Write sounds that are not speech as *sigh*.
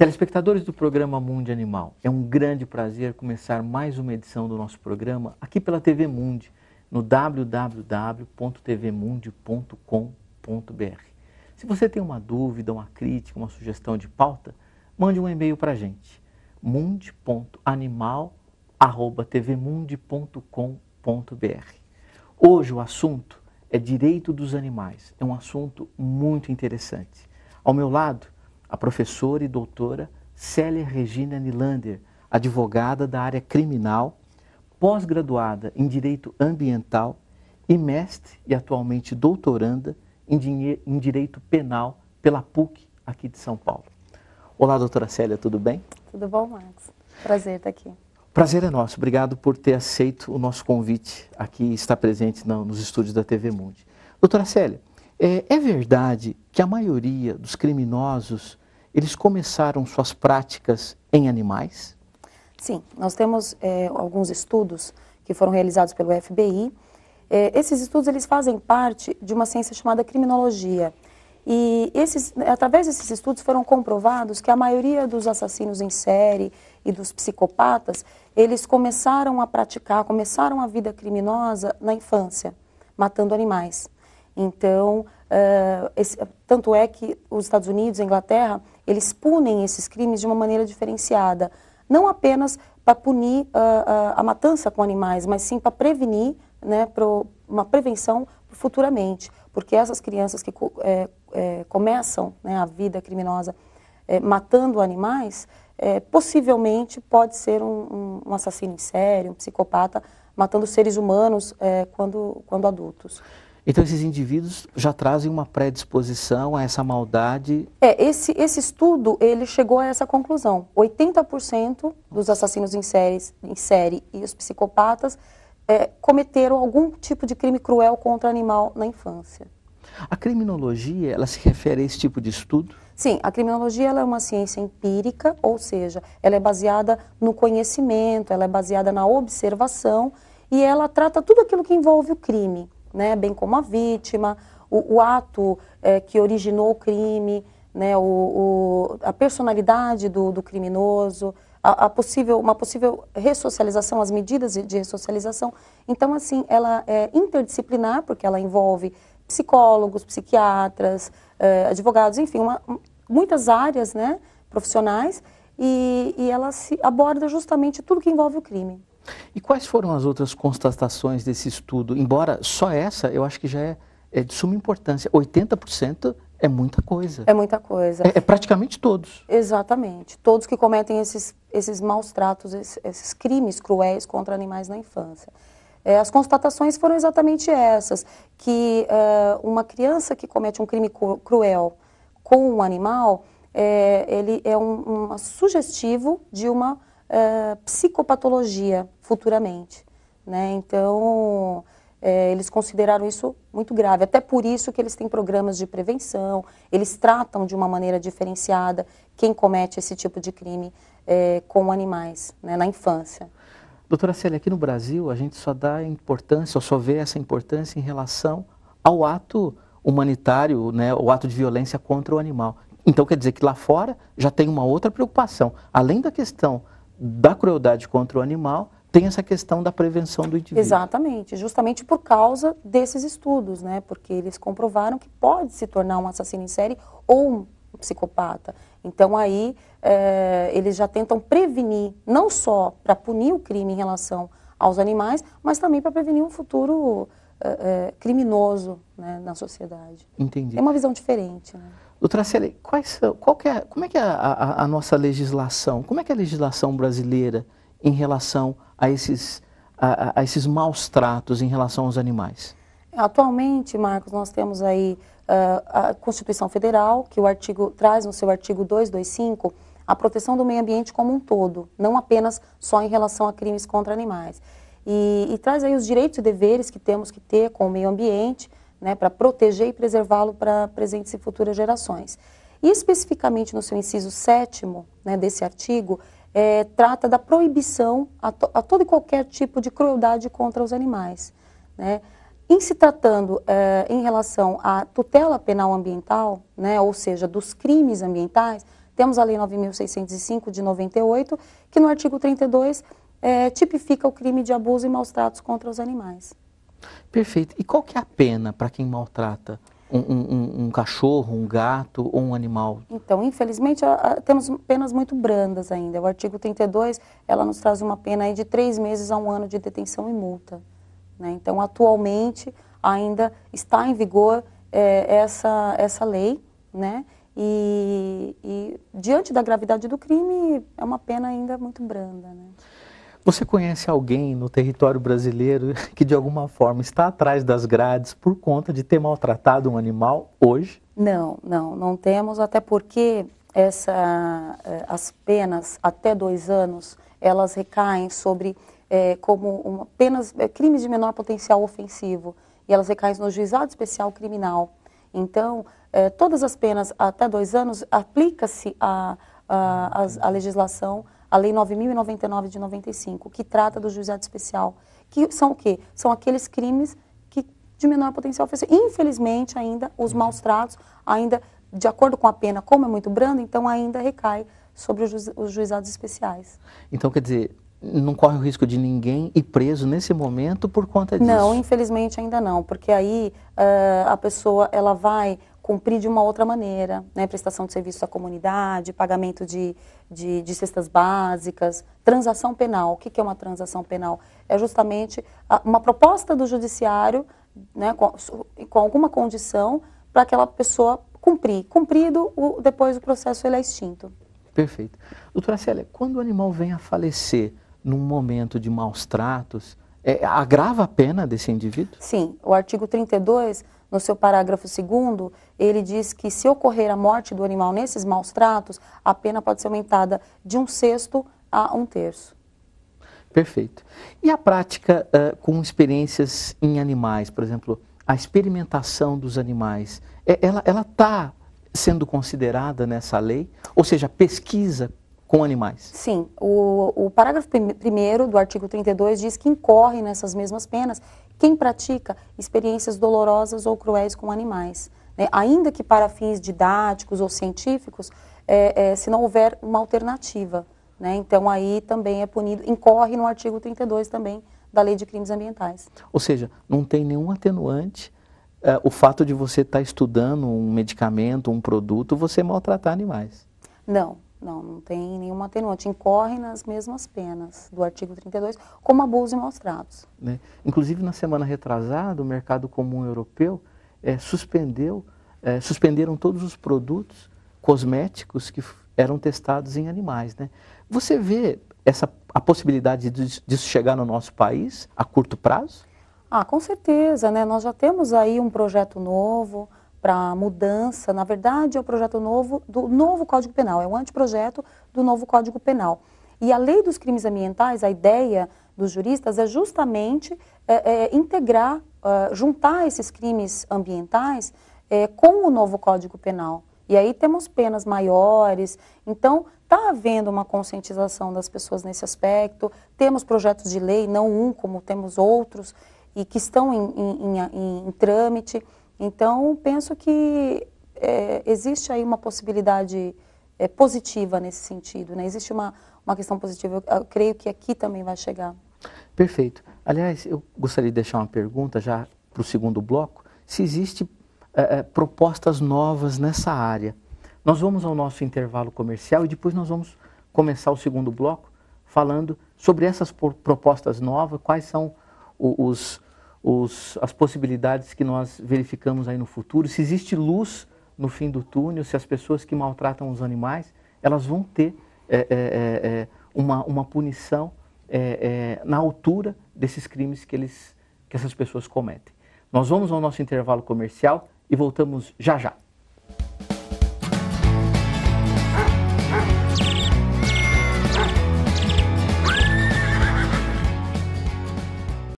Telespectadores do programa Mundo Animal, é um grande prazer começar mais uma edição do nosso programa aqui pela TV Mundi, no www.tvmundi.com.br. Se você tem uma dúvida, uma crítica, uma sugestão de pauta, mande um e-mail para a gente, mundi.animal.tvmundi.com.br. Hoje o assunto é direito dos animais, é um assunto muito interessante. Ao meu lado a professora e doutora Célia Regina Nilander, advogada da área criminal, pós-graduada em Direito Ambiental e mestre e atualmente doutoranda em, Direito Penal pela PUC aqui de São Paulo. Olá, doutora Célia, tudo bem? Tudo bom, Max. Prazer estar aqui. Prazer é nosso. Obrigado por ter aceito o nosso convite aqui e estar presente nos estúdios da TV Mundi. Doutora Célia, é, é, verdade que a maioria dos criminosos eles começaram suas práticas em animais? Sim, nós temos é, alguns estudos que foram realizados pelo FBI. É, esses estudos eles fazem parte de uma ciência chamada criminologia. E esses, através desses estudos foram comprovados que a maioria dos assassinos em série e dos psicopatas, eles começaram a praticar, começaram a vida criminosa na infância, matando animais. Então, uh, esse, tanto é que os Estados Unidos e a Inglaterra, eles punem esses crimes de uma maneira diferenciada, não apenas para punir uh, uh, a matança com animais, mas sim para prevenir, né, pro, uma prevenção futuramente, porque essas crianças que é, é, começam né, a vida criminosa é, matando animais, é, possivelmente pode ser um, um, assassino em série, um psicopata matando seres humanos é, quando, quando adultos. Então esses indivíduos já trazem uma predisposição a essa maldade. É, esse, esse estudo, ele chegou a essa conclusão. 80% dos assassinos em série, em série e os psicopatas é, cometeram algum tipo de crime cruel contra animal na infância. A criminologia, ela se refere a esse tipo de estudo? Sim, a criminologia ela é uma ciência empírica, ou seja, ela é baseada no conhecimento, ela é baseada na observação e ela trata tudo aquilo que envolve o crime né, bem como a vítima, o, o ato é, que originou o crime, né, o, o a personalidade do, do criminoso, a, a, possível, uma possível ressocialização, as medidas de, de ressocialização. Então, assim, ela é interdisciplinar, porque ela envolve psicólogos, psiquiatras, é, advogados, enfim, uma, muitas áreas né, profissionais, e, e ela se aborda justamente tudo que envolve o crime. E quais foram as outras constatações desse estudo? Embora só essa, eu acho que já é, é de suma importância. 80% é muita coisa. É muita coisa. É, é, praticamente todos. Exatamente. Todos que cometem esses, esses maus tratos, esses, esses crimes cruéis contra animais na infância. É, as constatações foram exatamente essas: que eh, uma criança que comete um crime cruel com um animal, eh, ele é um, um sugestivo de uma uh, psicopatologia futuramente. Né? Então, é, eles consideraram isso muito grave. Até por isso que eles têm programas de prevenção, eles tratam de uma maneira diferenciada quem comete esse tipo de crime é, com animais né, na infância. Doutora Célia, aqui no Brasil a gente só dá importância, ou só vê essa importância em relação ao ato humanitário, né, o ato de violência contra o animal. Então quer dizer que lá fora já tem uma outra preocupação, além da questão da crueldade contra o animal, tem essa questão da prevenção do indivíduo. Exatamente, justamente por causa desses estudos, né? Porque eles comprovaram que pode se tornar um assassino em série ou um psicopata. Então aí é, eles já tentam prevenir, não só para punir o crime em relação aos animais, mas também para prevenir um futuro é, é, criminoso né, na sociedade. Entendi. É uma visão diferente. Né? Doutora Célia, quais são, qual é, como é que é a, a, a, nossa legislação, como é que é a legislação brasileira em relação a esses, a, a esses maus tratos em relação aos animais? Atualmente, Marcos, nós temos aí uh, a Constituição Federal, que o artigo traz no seu artigo 225 a proteção do meio ambiente como um todo, não apenas só em relação a crimes contra animais. E, e traz aí os direitos e deveres que temos que ter com o meio ambiente, né, para proteger e preservá-lo para presentes e futuras gerações. E especificamente no seu inciso sétimo né, desse artigo, é, trata da proibição a, to, a, todo e qualquer tipo de crueldade contra os animais. Né? Em se tratando é, em relação à tutela penal ambiental, né, ou seja, dos crimes ambientais, temos a Lei 9.605 de 98, que no artigo 32 é, tipifica o crime de abuso e maus tratos contra os animais. Perfeito. E qual que é a pena para quem maltrata um, um, um, cachorro, um gato ou um animal? Então, infelizmente, temos penas muito brandas ainda. O artigo 32, ela nos traz uma pena aí de três meses a um ano de detenção e multa. Né? Então, atualmente, ainda está em vigor é, essa, essa lei, né? E, e, diante da gravidade do crime, é uma pena ainda muito branda, né? Você conhece alguém no território brasileiro *laughs* que de alguma forma está atrás das grades por conta de ter maltratado um animal hoje? Não, não, não temos, até porque essa, eh, as penas até dois anos elas recaem sobre é, como uma, penas é, eh, crimes de menor potencial ofensivo e elas recaem no juizado especial criminal. Então, é, todas as penas até dois anos aplica-se a, a, a, a legislação a Lei 9.099 de 95, que trata do juizado especial, que são o quê? São aqueles crimes que de menor potencial ofensivo. Infelizmente, ainda, os maus tratos, ainda, de acordo com a pena, como é muito branda, então ainda recai sobre os, ju os juizados especiais. Então, quer dizer, não corre o risco de ninguém ir preso nesse momento por conta disso? Não, infelizmente ainda não, porque aí uh, a pessoa ela vai cumprir de uma outra maneira, né? prestação de serviço à comunidade, pagamento de, de, de cestas básicas, transação penal. O que, é uma transação penal? É justamente uma proposta do judiciário, né, com, com alguma condição, para aquela pessoa cumprir. Cumprido, o, depois o processo ele é extinto. Perfeito. Doutora Célia, quando o animal vem a falecer num momento de maus tratos, é, agrava a pena desse indivíduo? Sim, o artigo 32, no seu parágrafo 2 ele diz que se ocorrer a morte do animal nesses maus tratos, a pena pode ser aumentada de um sexto a um terço. Perfeito. E a prática uh, com experiências em animais, por exemplo, a experimentação dos animais, é, ela está sendo considerada nessa lei? Ou seja, pesquisa com animais. Sim, o, o parágrafo 1 do artigo 32 diz que incorre nessas mesmas penas quem pratica experiências dolorosas ou cruéis com animais. Né? Ainda que para fins didáticos ou científicos, é, é, se não houver uma alternativa. Né? Então aí também é punido, incorre no artigo 32 também da Lei de Crimes Ambientais. Ou seja, não tem nenhum atenuante é, o fato de você estar tá estudando um medicamento, um produto, você maltratar animais. Não, não, não tem nenhuma atenuante. Incorre nas mesmas penas do artigo 32, como abuso e maus tratos. Né? Inclusive, na semana retrasada, o mercado comum europeu é, suspendeu, é, suspenderam todos os produtos cosméticos que eram testados em animais. Né? Você vê essa, a possibilidade disso chegar no nosso país a curto prazo? Ah, com certeza, né? Nós já temos aí um projeto novo, para mudança, na verdade, é o projeto novo do novo Código Penal, é o anteprojeto do novo Código Penal. E a lei dos crimes ambientais, a ideia dos juristas é justamente é, é, integrar, é, juntar esses crimes ambientais é, com o novo Código Penal. E aí temos penas maiores. Então, está havendo uma conscientização das pessoas nesse aspecto. Temos projetos de lei, não um, como temos outros, e que estão em, em, em, em trâmite. Então, penso que é, existe aí uma possibilidade é, positiva nesse sentido, né? Existe uma, uma questão positiva. Eu, eu creio que aqui também vai chegar. Perfeito. Aliás, eu gostaria de deixar uma pergunta já para o segundo bloco. Se existe é, é, propostas novas nessa área. Nós vamos ao nosso intervalo comercial e depois nós vamos começar o segundo bloco falando sobre essas propostas novas, quais são os, os, as possibilidades que nós verificamos aí no futuro, se existe luz no fim do túnel, se as pessoas que maltratam os animais, elas vão ter é, é, é, é uma, uma punição é, na altura desses crimes que, eles, que essas pessoas cometem. Nós vamos ao nosso intervalo comercial e voltamos já já.